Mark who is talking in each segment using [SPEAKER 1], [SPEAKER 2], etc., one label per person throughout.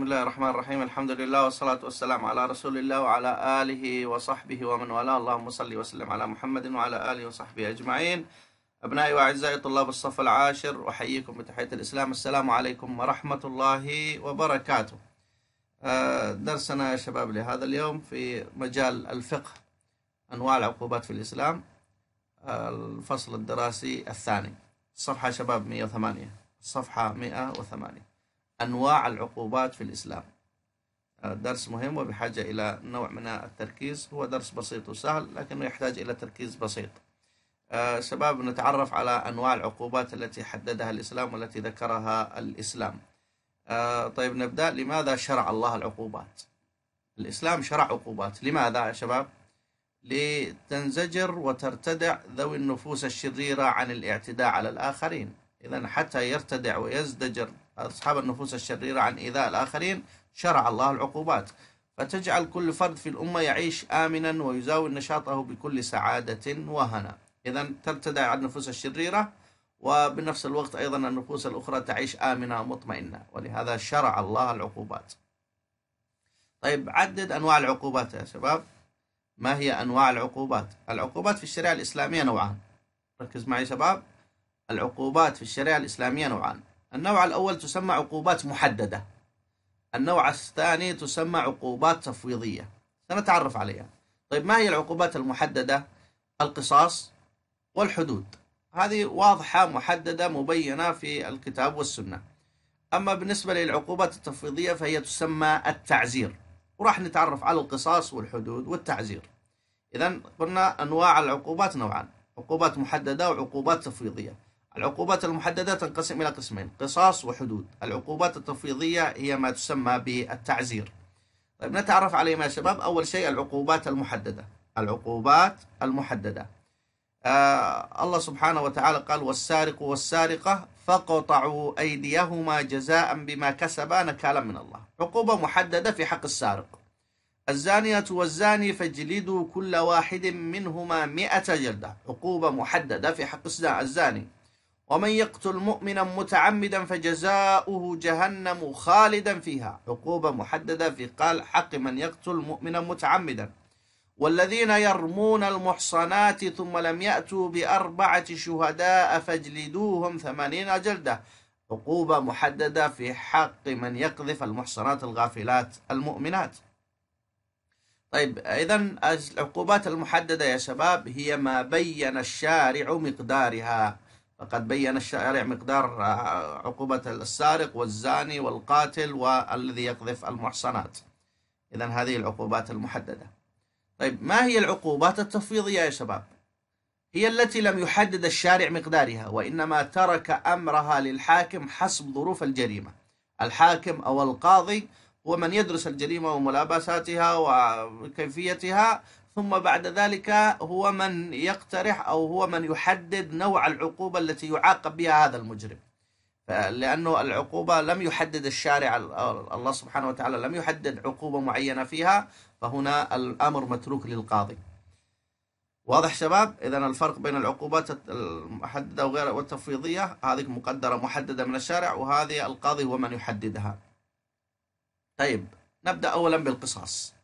[SPEAKER 1] بسم الله الرحمن الرحيم الحمد لله والصلاة والسلام على رسول الله وعلى آله وصحبه ومن والاه اللهم صل وسلم على محمد وعلى آله وصحبه أجمعين أبنائي وأعزائي طلاب الصف العاشر أحييكم بتحية الإسلام السلام عليكم ورحمة الله وبركاته درسنا يا شباب لهذا اليوم في مجال الفقه أنواع العقوبات في الإسلام الفصل الدراسي الثاني صفحة شباب 108 صفحة 108 أنواع العقوبات في الإسلام آه، درس مهم وبحاجة إلى نوع من التركيز هو درس بسيط وسهل لكنه يحتاج إلى تركيز بسيط آه، شباب نتعرف على أنواع العقوبات التي حددها الإسلام والتي ذكرها الإسلام آه، طيب نبدأ لماذا شرع الله العقوبات الإسلام شرع عقوبات لماذا يا شباب لتنزجر وترتدع ذوي النفوس الشريرة عن الاعتداء على الآخرين إذا حتى يرتدع ويزدجر أصحاب النفوس الشريرة عن إيذاء الآخرين شرع الله العقوبات فتجعل كل فرد في الأمة يعيش آمنا ويزاول نشاطه بكل سعادة وهنا إذا ترتدع عن النفوس الشريرة وبنفس الوقت أيضا النفوس الأخرى تعيش آمنة مطمئنة ولهذا شرع الله العقوبات طيب عدد أنواع العقوبات يا شباب ما هي أنواع العقوبات العقوبات في الشريعة الإسلامية نوعان ركز معي شباب العقوبات في الشريعة الإسلامية نوعان النوع الأول تسمى عقوبات محددة النوع الثاني تسمى عقوبات تفويضية سنتعرف عليها طيب ما هي العقوبات المحددة القصاص والحدود هذه واضحة محددة مبينة في الكتاب والسنة أما بالنسبة للعقوبات التفويضية فهي تسمى التعزير وراح نتعرف على القصاص والحدود والتعزير إذا قلنا أنواع العقوبات نوعان عقوبات محددة وعقوبات تفويضية العقوبات المحددة تنقسم إلى قسمين قصاص وحدود العقوبات التفويضية هي ما تسمى بالتعزير طيب نتعرف عليهم يا شباب أول شيء العقوبات المحددة العقوبات المحددة آه الله سبحانه وتعالى قال والسارق والسارقة فقطعوا أيديهما جزاء بما كسبا نكالا من الله عقوبة محددة في حق السارق الزانية والزاني فاجلدوا كل واحد منهما مئة جلدة عقوبة محددة في حق الزاني ومن يقتل مؤمنا متعمدا فجزاؤه جهنم خالدا فيها عقوبة محددة في قال حق من يقتل مؤمنا متعمدا والذين يرمون المحصنات ثم لم يأتوا بأربعة شهداء فاجلدوهم ثمانين جلدة عقوبة محددة في حق من يقذف المحصنات الغافلات المؤمنات طيب إذا العقوبات المحددة يا شباب هي ما بين الشارع مقدارها فقد بين الشارع مقدار آه، عقوبة السارق والزاني والقاتل والذي يقذف المحصنات إذا هذه العقوبات المحددة طيب ما هي العقوبات التفويضية يا شباب هي التي لم يحدد الشارع مقدارها وإنما ترك أمرها للحاكم حسب ظروف الجريمة الحاكم أو القاضي هو من يدرس الجريمة وملابساتها وكيفيتها ثم بعد ذلك هو من يقترح أو هو من يحدد نوع العقوبة التي يعاقب بها هذا المجرم لأنه العقوبة لم يحدد الشارع الله سبحانه وتعالى لم يحدد عقوبة معينة فيها فهنا الأمر متروك للقاضي واضح شباب إذا الفرق بين العقوبات المحددة وغير والتفويضية هذه مقدرة محددة من الشارع وهذه القاضي هو من يحددها طيب نبدأ أولا بالقصاص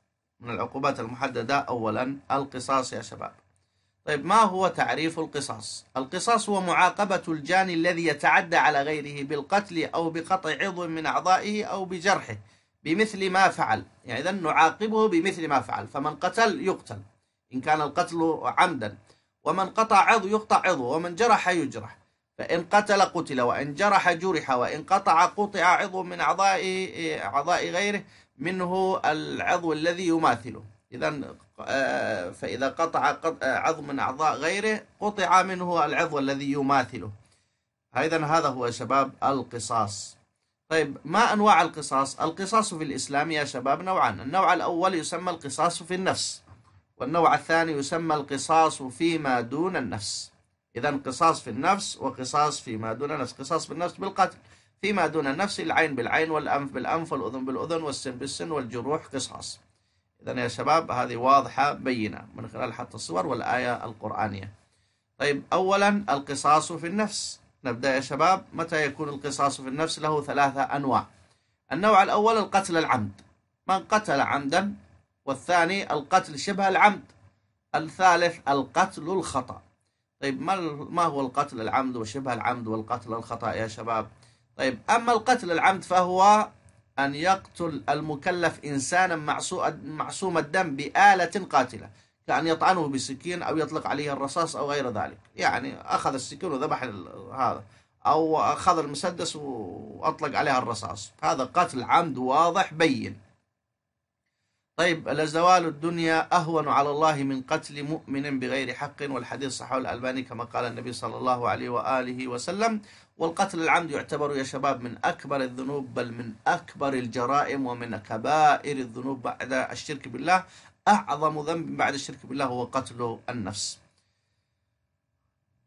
[SPEAKER 1] من العقوبات المحددة أولا القصاص يا شباب طيب ما هو تعريف القصاص القصاص هو معاقبة الجاني الذي يتعدى على غيره بالقتل أو بقطع عضو من أعضائه أو بجرحه بمثل ما فعل يعني إذا نعاقبه بمثل ما فعل فمن قتل يقتل إن كان القتل عمدا ومن قطع عضو يقطع عضو ومن جرح يجرح فإن قتل قتل وإن جرح جرح وإن قطع قطع عضو من أعضاء أعضاء غيره منه العضو الذي يماثله إذا آه، فإذا قطع آه، عضو من أعضاء غيره قطع منه العضو الذي يماثله أيضا هذا هو يا شباب القصاص طيب ما أنواع القصاص؟ القصاص في الإسلام يا شباب نوعان النوع الأول يسمى القصاص في النفس والنوع الثاني يسمى القصاص فيما دون النفس إذا قصاص في النفس وقصاص فيما دون النفس قصاص في النفس بالقتل فيما دون النفس العين بالعين والأنف بالأنف والأذن بالأذن والسن بالسن والجروح قصاص إذا يا شباب هذه واضحة بينة من خلال حتى الصور والآية القرآنية طيب أولا القصاص في النفس نبدأ يا شباب متى يكون القصاص في النفس له ثلاثة أنواع النوع الأول القتل العمد من قتل عمدا والثاني القتل شبه العمد الثالث القتل الخطأ طيب ما هو القتل العمد وشبه العمد والقتل الخطأ يا شباب؟ طيب أما القتل العمد فهو أن يقتل المكلف إنسانا معصوم الدم بآلة قاتلة كأن يطعنه بسكين أو يطلق عليه الرصاص أو غير ذلك يعني أخذ السكين وذبح هذا أو أخذ المسدس وأطلق عليها الرصاص هذا قتل عمد واضح بين طيب لزوال الدنيا أهون على الله من قتل مؤمن بغير حق والحديث صححه الألباني كما قال النبي صلى الله عليه وآله وسلم والقتل العمد يعتبر يا شباب من أكبر الذنوب بل من أكبر الجرائم ومن كبائر الذنوب بعد الشرك بالله أعظم ذنب بعد الشرك بالله هو قتل النفس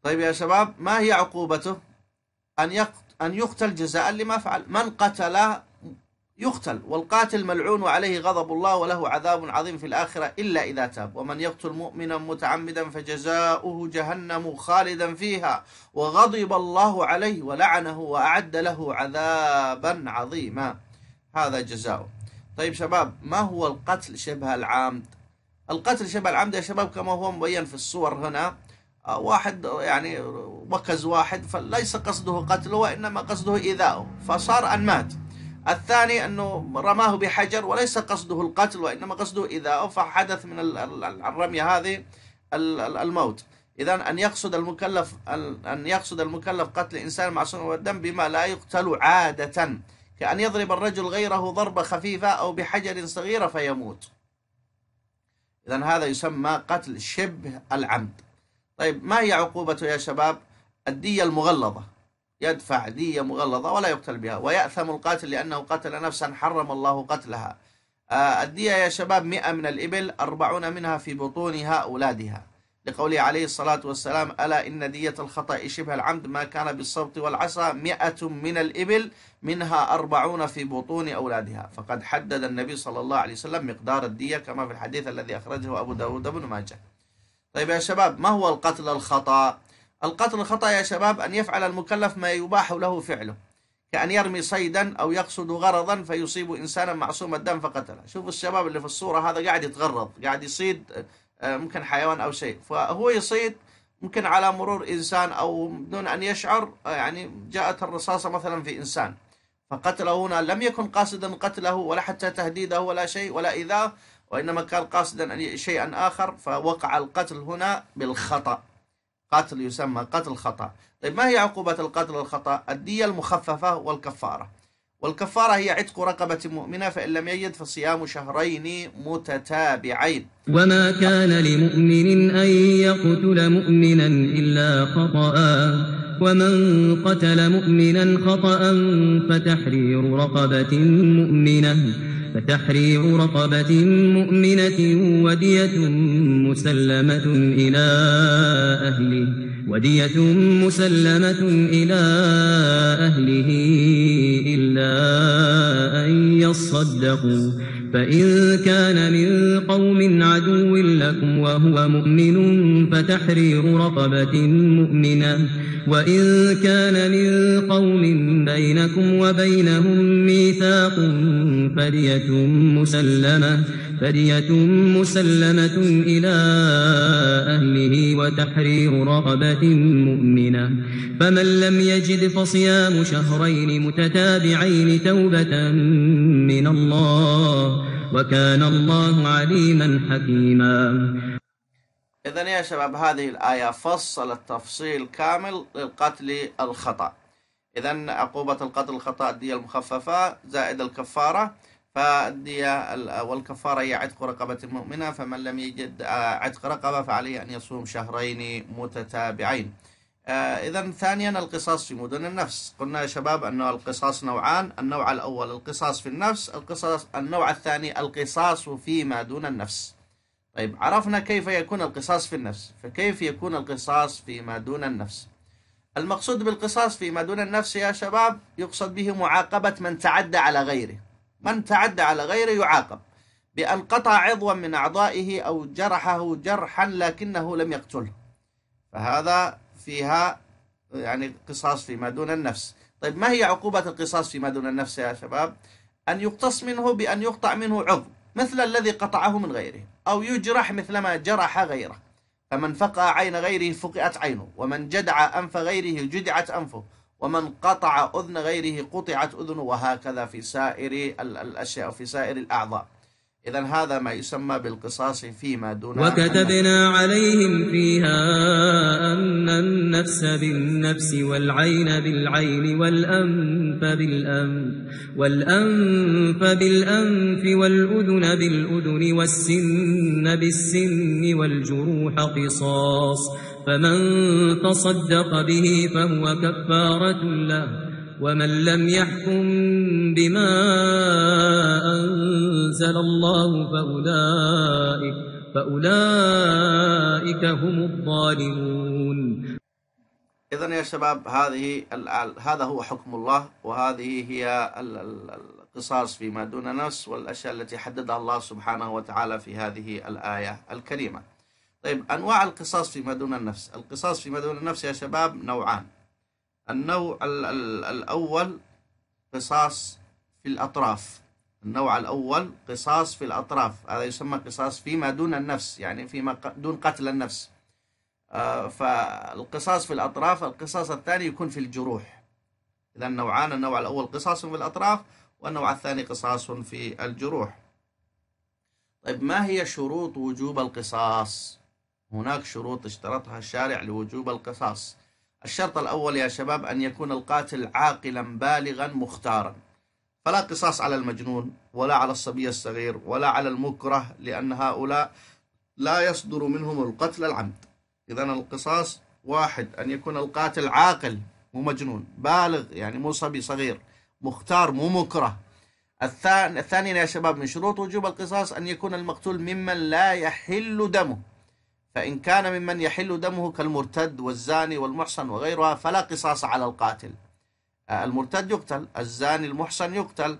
[SPEAKER 1] طيب يا شباب ما هي عقوبته أن أن يقتل جزاء لما فعل من قتل يقتل والقاتل ملعون وعليه غضب الله وله عذاب عظيم في الآخرة إلا إذا تاب ومن يقتل مؤمنا متعمدا فجزاؤه جهنم خالدا فيها وغضب الله عليه ولعنه وأعد له عذابا عظيما هذا جزاؤه طيب شباب ما هو القتل شبه العمد القتل شبه العمد يا شباب كما هو مبين في الصور هنا آه، واحد يعني وكز واحد فليس قصده قتله وإنما قصده إيذاؤه فصار أن مات الثاني أنه رماه بحجر وليس قصده القتل وإنما قصده إذا أوفى حدث من الرمية هذه الموت إذا أن يقصد المكلف أن يقصد المكلف قتل إنسان معصوم الدم بما لا يقتل عادة كأن يضرب الرجل غيره ضربة خفيفة أو بحجر صغيرة فيموت إذا هذا يسمى قتل شبه العمد طيب ما هي عقوبته يا شباب الدية المغلظة يدفع دية مغلظة ولا يقتل بها ويأثم القاتل لأنه قتل نفسا حرم الله قتلها آه، الدية يا شباب 100 من الإبل 40 منها في بطونها أولادها لقوله عليه الصلاة والسلام ألا إن دية الخطأ شبه العمد ما كان بالصوت والعصا مئة من الإبل منها أربعون في بطون أولادها فقد حدد النبي صلى الله عليه وسلم مقدار الدية كما في الحديث الذي أخرجه أبو داود بن ماجه طيب يا شباب ما هو القتل الخطأ القتل خطأ يا شباب أن يفعل المكلف ما يباح له فعله كأن يرمي صيدا أو يقصد غرضا فيصيب إنسانا معصوم الدم فقتله شوف الشباب اللي في الصورة هذا قاعد يتغرض قاعد يصيد آه، آه، ممكن حيوان أو شيء فهو يصيد ممكن على مرور إنسان أو دون أن يشعر آه، يعني جاءت الرصاصة مثلا في إنسان فقتله هنا لم يكن قاصدا قتله ولا حتى تهديده ولا شيء ولا إذا وإنما كان قاصدا شيئا آخر فوقع القتل هنا بالخطأ قتل يسمى قتل خطأ طيب ما هي عقوبة القتل الخطأ الدية المخففة والكفارة والكفارة هي عتق رقبة مؤمنة فإن لم يجد فصيام شهرين متتابعين
[SPEAKER 2] وما كان لمؤمن أن يقتل مؤمنا إلا خطأ ومن قتل مؤمنا خطأ فتحرير رقبة مؤمنة فتحرير رقبة مؤمنة ودية مسلمة إلى أهله ودية مسلمة إلى أهله إلا أن يصدقوا فإن كان من قوم عدو لكم وهو مؤمن فتحرير رقبة مؤمنة وإن كان من قوم بينكم وبينهم ميثاق فدية مسلمة فدية مسلمة إلى أهله وتحرير رغبة مؤمنة فمن لم يجد فصيام شهرين متتابعين توبة من الله وكان الله عليما حكيما
[SPEAKER 1] إذا يا شباب هذه الآية فصلت تفصيل كامل للقتل الخطأ إذا عقوبة القتل الخطأ دي المخففة زائد الكفارة فالدية والكفارة هي عتق رقبة المؤمنة فمن لم يجد آه، عتق رقبة فعليه أن يصوم شهرين متتابعين آه، إذا ثانيا القصاص في مدن النفس قلنا يا شباب أن القصاص نوعان النوع الأول القصاص في النفس القصاص النوع الثاني القصاص فيما دون النفس طيب عرفنا كيف يكون القصاص في النفس فكيف يكون القصاص فيما دون النفس المقصود بالقصاص فيما دون النفس يا شباب يقصد به معاقبة من تعدى على غيره من تعدى على غيره يعاقب بأن قطع عضوا من أعضائه أو جرحه جرحا لكنه لم يقتله فهذا فيها يعني قصاص فيما دون النفس طيب ما هي عقوبة القصاص فيما دون النفس يا شباب أن يقتص منه بأن يقطع منه عضو مثل الذي قطعه من غيره أو يجرح مثلما جرح غيره فمن فقع عين غيره فقئت عينه ومن جدع أنف غيره جدعت أنفه ومن قطع أذن غيره قطعت أذنه وهكذا في سائر الأشياء في سائر الأعضاء إذا هذا ما يسمى بالقصاص فيما دون
[SPEAKER 2] وكتبنا عليهم فيها أن النفس بالنفس والعين بالعين والأنف بالأنف والأنف بالأنف والأذن بالأذن والسن بالسن والجروح قصاص فمن تصدق به فهو كفارة له ومن لم يحكم بما أنزل الله فأولئك, فأولئك هم الظالمون
[SPEAKER 1] إذن يا شباب هذه هذا هو حكم الله وهذه هي القصاص فيما دون نفس والأشياء التي حددها الله سبحانه وتعالى في هذه الآية الكريمة طيب أنواع القصاص فيما دون النفس القصاص فيما دون النفس يا شباب نوعان النوع ال ال الأول قصاص في الأطراف النوع الأول قصاص في الأطراف هذا يسمى قصاص فيما دون النفس يعني فيما دون قتل النفس آه، فالقصاص في الأطراف القصاص الثاني يكون في الجروح إذا نوعان النوع الأول قصاص في الأطراف والنوع الثاني قصاص في الجروح طيب ما هي شروط وجوب القصاص هناك شروط اشترطها الشارع لوجوب القصاص الشرط الأول يا شباب أن يكون القاتل عاقلا بالغا مختارا فلا قصاص على المجنون ولا على الصبي الصغير ولا على المكره لأن هؤلاء لا يصدر منهم القتل العمد إذا القصاص واحد أن يكون القاتل عاقل مو مجنون بالغ يعني مو صبي صغير مختار مو مكره الثاني الثاني يا شباب من شروط وجوب القصاص أن يكون المقتول ممن لا يحل دمه فإن كان ممن يحل دمه كالمرتد والزاني والمحصن وغيرها فلا قصاص على القاتل آه، المرتد يقتل الزاني المحصن يقتل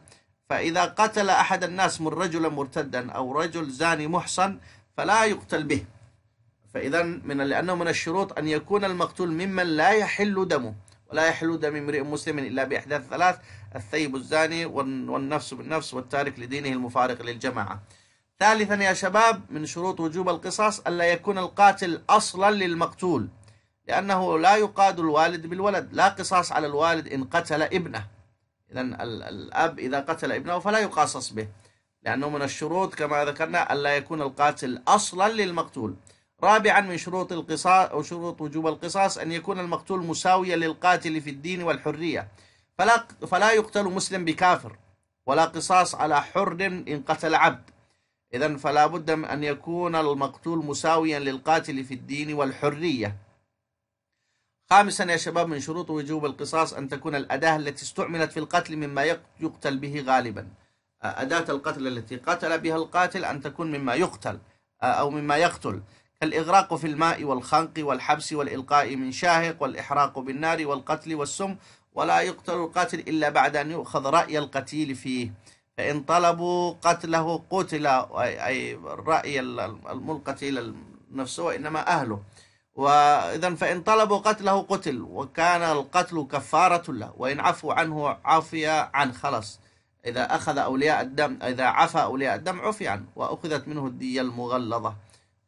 [SPEAKER 1] فإذا قتل أحد الناس من رجلا مرتدا أو رجل زاني محصن فلا يقتل به فإذا من لأنه من الشروط أن يكون المقتول ممن لا يحل دمه ولا يحل دم امرئ مسلم إلا بإحداث ثلاث الثيب الزاني والنفس بالنفس والتارك لدينه المفارق للجماعة ثالثا يا شباب من شروط وجوب القصاص ألا يكون القاتل أصلا للمقتول لأنه لا يقاد الوالد بالولد لا قصاص على الوالد إن قتل ابنه إذا الأب إذا قتل ابنه فلا يقاصص به لأنه من الشروط كما ذكرنا ألا يكون القاتل أصلا للمقتول رابعا من شروط القصاص أو شروط وجوب القصاص أن يكون المقتول مساويا للقاتل في الدين والحرية فلا, فلا يقتل مسلم بكافر ولا قصاص على حر إن قتل عبد إذا فلا بد من أن يكون المقتول مساويا للقاتل في الدين والحرية خامسا يا شباب من شروط وجوب القصاص أن تكون الأداة التي استعملت في القتل مما يقتل به غالبا آه، أداة القتل التي قتل بها القاتل أن تكون مما يقتل آه، أو مما يقتل كالإغراق في الماء والخنق والحبس والإلقاء من شاهق والإحراق بالنار والقتل والسم ولا يقتل القاتل إلا بعد أن يؤخذ رأي القتيل فيه فإن طلبوا قتله قتل أي الرأي الملقى إلى نفسه وإنما أهله وإذا فإن طلبوا قتله قتل وكان القتل كفارة له وإن عفوا عنه عفي عن خلص إذا أخذ أولياء الدم إذا عفى أولياء الدم عفي عنه وأخذت منه الدية المغلظة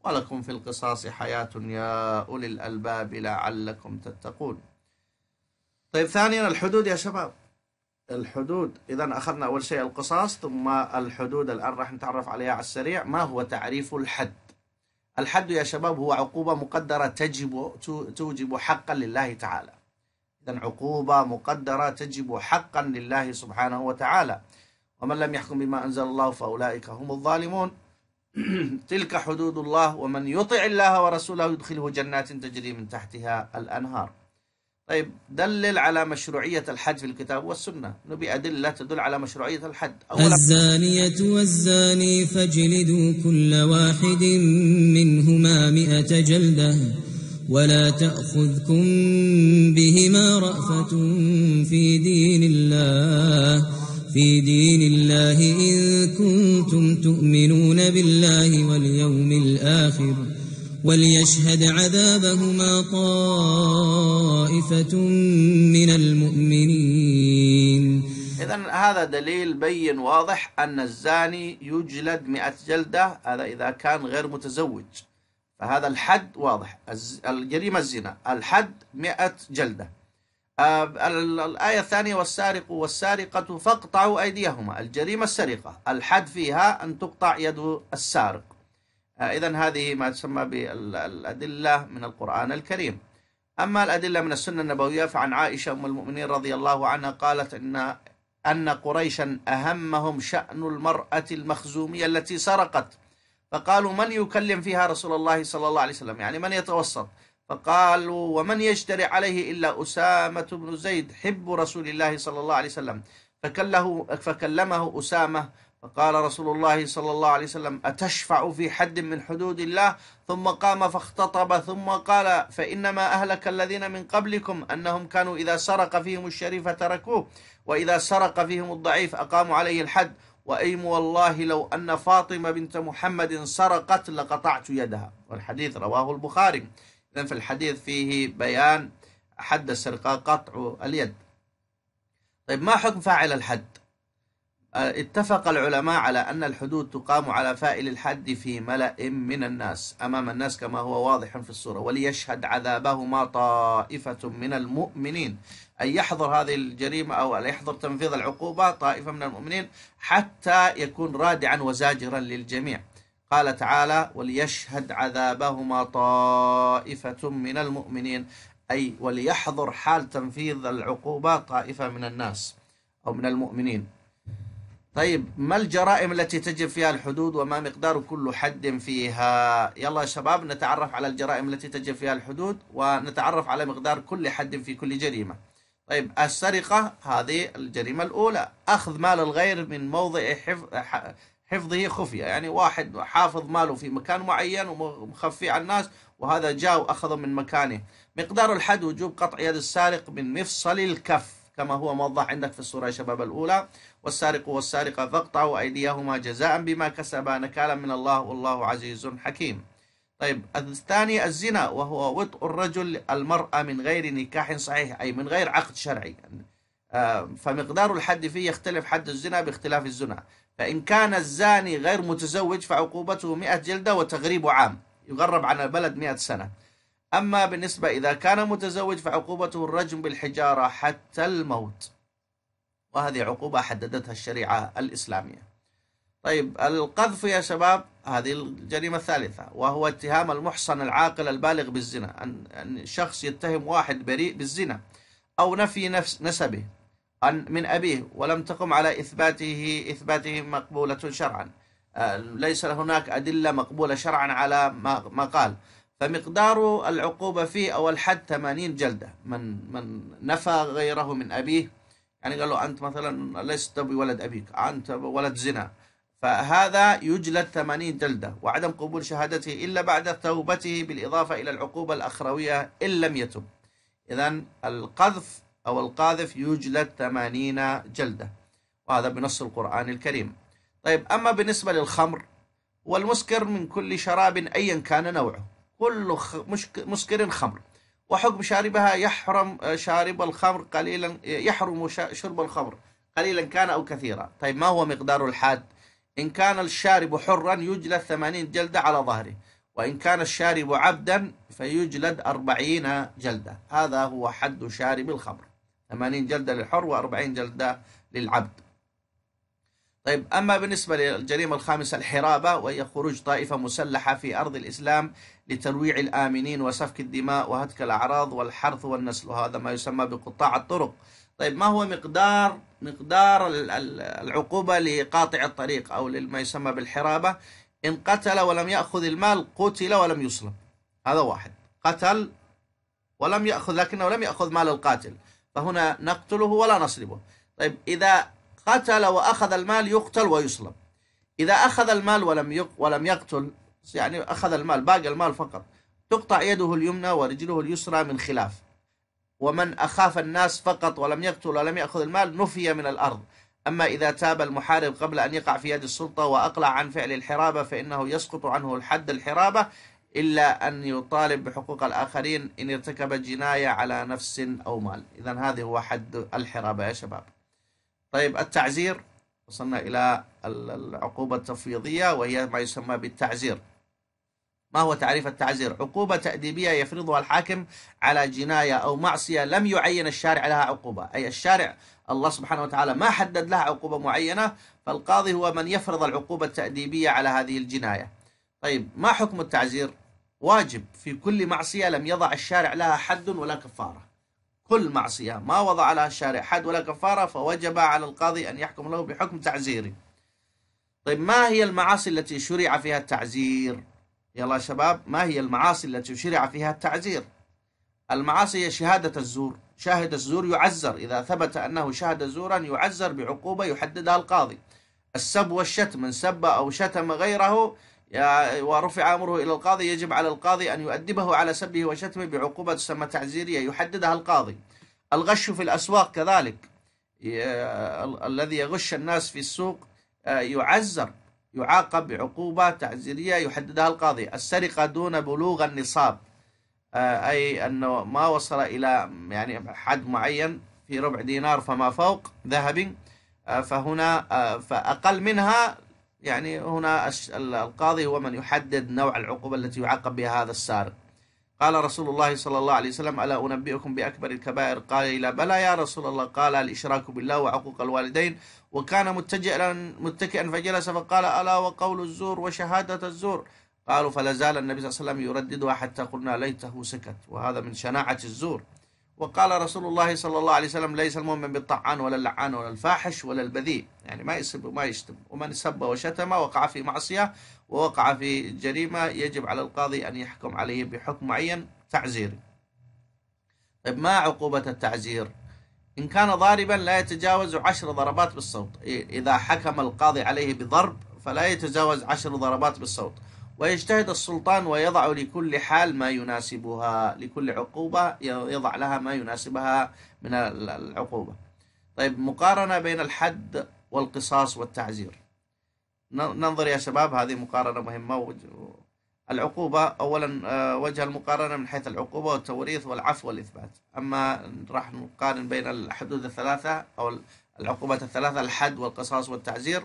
[SPEAKER 1] ولكم في القصاص حياة يا أولي الألباب لعلكم تتقون طيب ثانيا الحدود يا شباب الحدود إذا أخذنا أول شيء القصاص ثم الحدود الآن راح نتعرف عليها على السريع ما هو تعريف الحد الحد يا شباب هو عقوبة مقدرة تجب توجب حقا لله تعالى إذا عقوبة مقدرة تجب حقا لله سبحانه وتعالى ومن لم يحكم بما أنزل الله فأولئك هم الظالمون تلك حدود الله ومن يطع الله ورسوله يدخله جنات تجري من تحتها الأنهار طيب دلل على مشروعية الحد في الكتاب والسنة نبي أدلة تدل على مشروعية الحد
[SPEAKER 2] الزانية والزاني فاجلدوا كل واحد منهما مئة جلدة ولا تأخذكم بهما رأفة في دين الله في دين الله إن كنتم تؤمنون بالله وليشهد عذابهما طائفة من المؤمنين
[SPEAKER 1] إذا هذا دليل بين واضح أن الزاني يجلد مئة جلدة هذا إذا كان غير متزوج فهذا الحد واضح الجريمة الزنا الحد مئة جلدة آه، الآية الثانية والسارق والسارقة فاقطعوا أيديهما الجريمة السرقة الحد فيها أن تقطع يد السارق آه، إذا هذه ما تسمى بالأدلة من القرآن الكريم أما الأدلة من السنة النبوية فعن عائشة أم المؤمنين رضي الله عنها قالت إن أن قريشا أهمهم شأن المرأة المخزومية التي سرقت فقالوا من يكلم فيها رسول الله صلى الله عليه وسلم يعني من يتوسط فقالوا ومن يجترئ عليه إلا أسامة بن زيد حب رسول الله صلى الله عليه وسلم فكله فكلمه أسامة فقال رسول الله صلى الله عليه وسلم أتشفع في حد من حدود الله ثم قام فاختطب ثم قال فإنما أهلك الذين من قبلكم أنهم كانوا إذا سرق فيهم الشريف تركوه وإذا سرق فيهم الضعيف أقاموا عليه الحد وأيم والله لو أن فاطمة بنت محمد سرقت لقطعت يدها والحديث رواه البخاري إذن في الحديث فيه بيان حد السرقة قطع اليد طيب ما حكم فاعل الحد آه، اتفق العلماء على أن الحدود تقام على فائل الحد في ملأ من الناس أمام الناس كما هو واضح في الصورة وليشهد عذابهما طائفة من المؤمنين أن يحضر هذه الجريمة أو أن يحضر تنفيذ العقوبة طائفة من المؤمنين حتى يكون رادعا وزاجرا للجميع قال تعالى وليشهد عذابهما طائفة من المؤمنين أي وليحضر حال تنفيذ العقوبة طائفة من الناس أو من المؤمنين طيب ما الجرائم التي تجب فيها الحدود وما مقدار كل حد فيها يلا يا شباب نتعرف على الجرائم التي تجب فيها الحدود ونتعرف على مقدار كل حد في كل جريمة طيب السرقة هذه الجريمة الأولى أخذ مال الغير من موضع حفظ حفظه خفية يعني واحد حافظ ماله في مكان معين ومخفي على الناس وهذا جاء وأخذه من مكانه مقدار الحد وجوب قطع يد السارق من مفصل الكف كما هو موضح عندك في الصورة يا شباب الأولى والسارق والسارقة فاقطعوا أيديهما جزاء بما كسبا نكالا من الله والله عزيز حكيم طيب الثاني الزنا وهو وطء الرجل المرأة من غير نكاح صحيح أي من غير عقد شرعي آه، فمقدار الحد فيه يختلف حد الزنا باختلاف الزنا فإن كان الزاني غير متزوج فعقوبته 100 جلدة وتغريب عام يغرب عن البلد 100 سنة أما بالنسبة إذا كان متزوج فعقوبته الرجم بالحجارة حتى الموت وهذه عقوبة حددتها الشريعة الإسلامية طيب القذف يا شباب هذه الجريمة الثالثة وهو اتهام المحصن العاقل البالغ بالزنا أن شخص يتهم واحد بريء بالزنا أو نفي نفس نسبه من أبيه ولم تقم على إثباته إثباته مقبولة شرعا آه، ليس هناك أدلة مقبولة شرعا على ما قال فمقدار العقوبة فيه أو الحد 80 جلدة من من نفى غيره من أبيه يعني قال له أنت مثلا لست بولد أبيك أنت ولد زنا فهذا يجلد 80 جلدة وعدم قبول شهادته إلا بعد توبته بالإضافة إلى العقوبة الأخروية إن لم يتب إذا القذف أو القاذف يجلد 80 جلدة وهذا بنص القرآن الكريم طيب أما بالنسبة للخمر والمسكر من كل شراب أيا كان نوعه كل مسكر خمر وحكم شاربها يحرم آه، شارب الخمر قليلا آه، يحرم شرب الخمر قليلا كان أو كثيرا طيب ما هو مقدار الحاد إن كان الشارب حرا يجلد ثمانين جلدة على ظهره وإن كان الشارب عبدا فيجلد أربعين جلدة هذا هو حد شارب الخمر ثمانين جلدة للحر وأربعين جلدة للعبد طيب أما بالنسبة للجريمة الخامسة الحرابة وهي خروج طائفة مسلحة في أرض الإسلام لترويع الآمنين وسفك الدماء وهتك الأعراض والحرث والنسل وهذا ما يسمى بقطاع الطرق طيب ما هو مقدار مقدار العقوبة لقاطع الطريق أو لما يسمى بالحرابة إن قتل ولم يأخذ المال قتل ولم يسلم هذا واحد قتل ولم يأخذ لكنه لم يأخذ مال القاتل فهنا نقتله ولا نصلبه طيب إذا قتل وأخذ المال يقتل ويصلب إذا أخذ المال ولم ولم يقتل يعني أخذ المال باقي المال فقط تقطع يده اليمنى ورجله اليسرى من خلاف ومن أخاف الناس فقط ولم يقتل ولم يأخذ المال نفي من الأرض أما إذا تاب المحارب قبل أن يقع في يد السلطة وأقلع عن فعل الحرابة فإنه يسقط عنه الحد الحرابة إلا أن يطالب بحقوق الآخرين إن ارتكب جناية على نفس أو مال إذا هذا هو حد الحرابة يا شباب طيب التعزير وصلنا إلى العقوبة التفويضية وهي ما يسمى بالتعزير ما هو تعريف التعزير؟ عقوبة تأديبية يفرضها الحاكم على جناية أو معصية لم يعين الشارع لها عقوبة أي الشارع الله سبحانه وتعالى ما حدد لها عقوبة معينة فالقاضي هو من يفرض العقوبة التأديبية على هذه الجناية طيب ما حكم التعزير؟ واجب في كل معصية لم يضع الشارع لها حد ولا كفارة كل معصية ما وضع لها الشارع حد ولا كفارة فوجب على القاضي أن يحكم له بحكم تعزيري طيب ما هي المعاصي التي شرع فيها التعزير يلا شباب ما هي المعاصي التي شرع فيها التعزير المعاصي هي شهادة الزور شاهد الزور يعزر إذا ثبت أنه شهد زورا يعزر بعقوبة يحددها القاضي السب والشتم من سب أو شتم غيره ورفع أمره إلى القاضي يجب على القاضي أن يؤدبه على سبه وشتمه بعقوبة تسمى تعزيرية يحددها القاضي الغش في الأسواق كذلك الذي يغش الناس في السوق آه، يعزر يعاقب بعقوبة تعزيرية يحددها القاضي السرقة دون بلوغ النصاب آه، أي أنه ما وصل إلى يعني حد معين في ربع دينار فما فوق ذهب آه، فهنا فأقل منها يعني هنا القاضي هو من يحدد نوع العقوبة التي يعاقب بها هذا السارق قال رسول الله صلى الله عليه وسلم ألا أنبئكم بأكبر الكبائر قال إلى بلى يا رسول الله قال الإشراك بالله وعقوق الوالدين وكان متجئا متكئا فجلس فقال ألا وقول الزور وشهادة الزور قالوا فلا زال النبي صلى الله عليه وسلم يرددها حتى قلنا ليته سكت وهذا من شناعة الزور وقال رسول الله صلى الله عليه وسلم ليس المؤمن بالطعان ولا اللعان ولا الفاحش ولا البذيء يعني ما يسب وما يشتم ومن سب وشتم وقع في معصية ووقع في جريمة يجب على القاضي أن يحكم عليه بحكم معين تعزيري طيب ما عقوبة التعزير إن كان ضاربا لا يتجاوز عشر ضربات بالصوت إيه، إذا حكم القاضي عليه بضرب فلا يتجاوز عشر ضربات بالصوت ويجتهد السلطان ويضع لكل حال ما يناسبها لكل عقوبة يضع لها ما يناسبها من العقوبة طيب مقارنة بين الحد والقصاص والتعزير ننظر يا شباب هذه مقارنة مهمة العقوبة أولا آه، وجه المقارنة من حيث العقوبة والتوريث والعفو والإثبات أما راح نقارن بين الحدود الثلاثة أو العقوبات الثلاثة الحد والقصاص والتعزير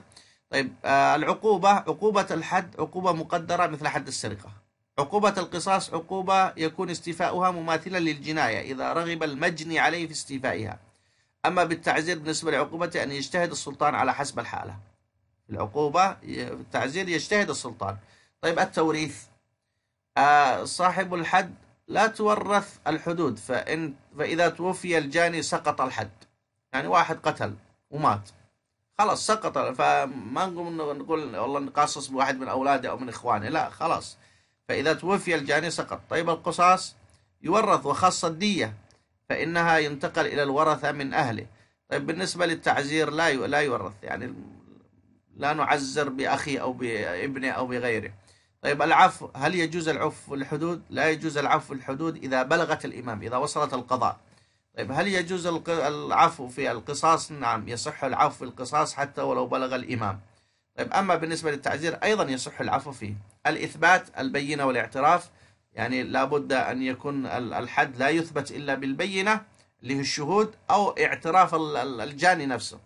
[SPEAKER 1] طيب آه العقوبة عقوبة الحد عقوبة مقدرة مثل حد السرقة عقوبة القصاص عقوبة يكون استيفاؤها مماثلا للجناية إذا رغب المجني عليه في استيفائها أما بالتعزير بالنسبة لعقوبة أن يجتهد السلطان على حسب الحالة العقوبة التعزير يجتهد السلطان طيب التوريث آه صاحب الحد لا تورث الحدود فإن فإذا توفي الجاني سقط الحد يعني واحد قتل ومات خلاص سقط فما نقول نقول والله نقصص بواحد من اولاده أو من اخوانه لا خلاص فإذا توفي الجاني سقط طيب القصاص يورث وخاصة الدية فإنها ينتقل إلى الورثة من أهله طيب بالنسبة للتعزير لا لا يورث يعني لا نعزر بأخي أو بابنه أو بغيره طيب العفو هل يجوز العفو الحدود؟ لا يجوز العفو الحدود إذا بلغت الإمام إذا وصلت القضاء طيب هل يجوز العفو في القصاص؟ نعم يصح العفو في القصاص حتى ولو بلغ الإمام طيب أما بالنسبة للتعزير أيضا يصح العفو فيه الإثبات البينة والاعتراف يعني لابد أن يكون الحد لا يثبت إلا بالبينة اللي هي الشهود أو اعتراف الجاني نفسه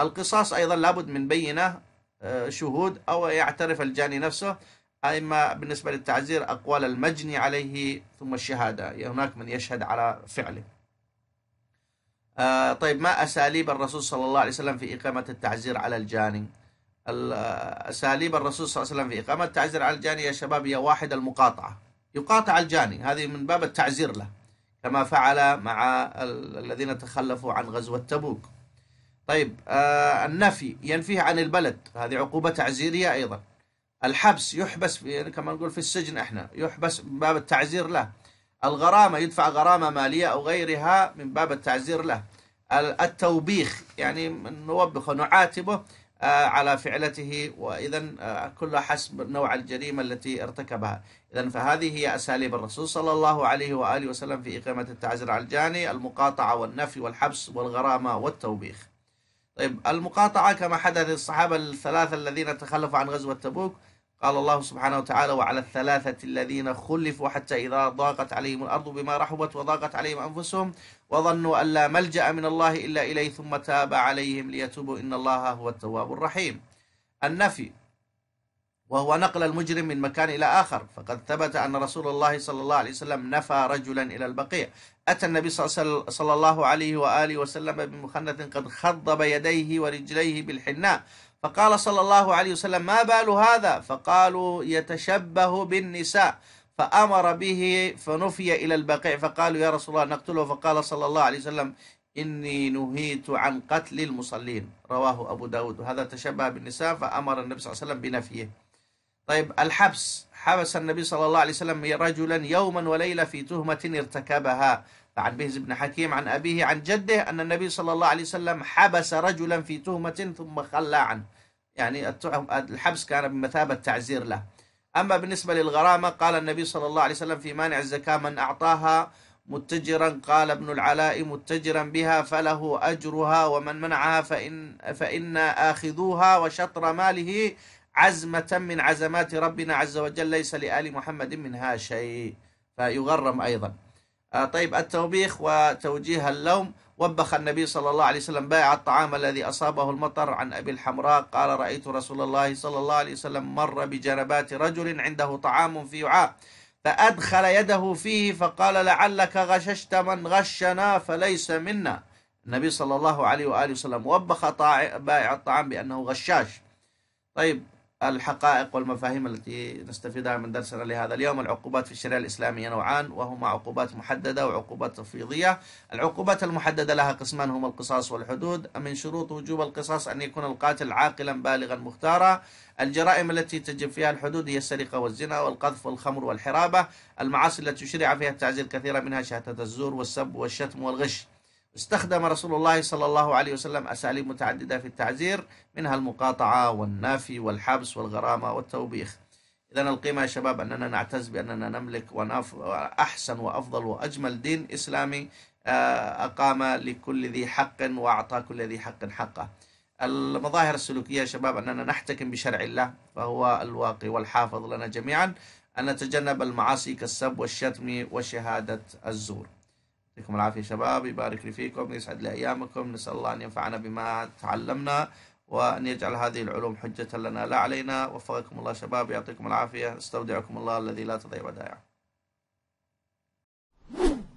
[SPEAKER 1] القصاص أيضا لابد من بينة آه، شهود أو يعترف الجاني نفسه أما بالنسبة للتعزير أقوال المجني عليه ثم الشهادة هناك من يشهد على فعله آه طيب ما أساليب الرسول صلى الله عليه وسلم في إقامة التعزير على الجاني آه، أساليب الرسول صلى الله عليه وسلم في إقامة التعزير على الجاني يا شباب هي واحد المقاطعة يقاطع الجاني هذه من باب التعزير له كما فعل مع الذين تخلفوا عن غزوة تبوك طيب آه النفي ينفيه عن البلد هذه عقوبة تعزيرية أيضا الحبس يحبس يعني كما نقول في السجن احنا يحبس باب التعزير له الغرامة يدفع غرامة مالية أو غيرها من باب التعزير له التوبيخ يعني نوبخه نعاتبه آه، على فعلته وإذا آه، كل حسب نوع الجريمة التي ارتكبها إذا فهذه هي أساليب الرسول صلى الله عليه وآله وسلم في إقامة التعزير على الجاني المقاطعة والنفي والحبس والغرامة والتوبيخ طيب المقاطعة كما حدث الصحابة الثلاثة الذين تخلفوا عن غزوة تبوك قال الله سبحانه وتعالى وعلى الثلاثة الذين خلفوا حتى إذا ضاقت عليهم الأرض بما رحبت وضاقت عليهم أنفسهم وظنوا أن لا ملجأ من الله إلا إليه ثم تاب عليهم ليتوبوا إن الله هو التواب الرحيم النفي وهو نقل المجرم من مكان إلى آخر فقد ثبت أن رسول الله صلى الله عليه وسلم نفى رجلا إلى البقيع أتى النبي صلى الله عليه وآله وسلم بمخنث قد خضب يديه ورجليه بالحناء فقال صلى الله عليه وسلم ما بال هذا فقالوا يتشبه بالنساء فأمر به فنفي إلى البقيع فقالوا يا رسول الله نقتله فقال صلى الله عليه وسلم إني نهيت عن قتل المصلين رواه أبو داود وهذا تشبه بالنساء فأمر النبي صلى الله عليه وسلم بنفيه طيب الحبس حبس النبي صلى الله عليه وسلم رجلا يوما وليلة في تهمة ارتكبها فعن بهز بن حكيم عن أبيه عن جده أن النبي صلى الله عليه وسلم حبس رجلا في تهمة ثم خلى عنه يعني الحبس كان بمثابة تعزير له أما بالنسبة للغرامة قال النبي صلى الله عليه وسلم في مانع الزكاة من أعطاها متجرا قال ابن العلاء متجرا بها فله أجرها ومن منعها فإن, فإن آخذوها وشطر ماله عزمة من عزمات ربنا عز وجل ليس لآل محمد منها شيء فيغرم أيضا آه، طيب التوبيخ وتوجيه اللوم وبخ النبي صلى الله عليه وسلم بائع الطعام الذي أصابه المطر عن أبي الحمراء قال رأيت رسول الله صلى الله عليه وسلم مر بجنبات رجل عنده طعام في وعاء فأدخل يده فيه فقال لعلك غششت من غشنا فليس منا النبي صلى الله عليه وآله وسلم وبخ بائع الطعام بأنه غشاش طيب الحقائق والمفاهيم التي نستفيدها من درسنا لهذا اليوم العقوبات في الشريعة الإسلامية نوعان وهما عقوبات محددة وعقوبات تفويضية العقوبات المحددة لها قسمان هما القصاص والحدود من شروط وجوب القصاص أن يكون القاتل عاقلا بالغا مختارا الجرائم التي تجب فيها الحدود هي السرقة والزنا والقذف والخمر والحرابة المعاصي التي شرع فيها التعزير كثيرة منها شهادة الزور والسب والشتم والغش استخدم رسول الله صلى الله عليه وسلم أساليب متعددة في التعزير منها المقاطعة والنافي والحبس والغرامة والتوبيخ إذا القيمة يا شباب أننا نعتز بأننا نملك أحسن وأفضل وأجمل دين إسلامي آه، أقام لكل ذي حق وأعطى كل ذي حق حقه المظاهر السلوكية يا شباب أننا نحتكم بشرع الله فهو الواقي والحافظ لنا جميعا أن نتجنب المعاصي كالسب والشتم وشهادة الزور يعطيكم العافية شباب يبارك لي فيكم يسعد لي أيامكم نسأل الله أن ينفعنا بما تعلمنا وأن يجعل هذه العلوم حجة لنا لا علينا وفقكم الله شباب يعطيكم العافية استودعكم الله الذي لا تضيع ودائعه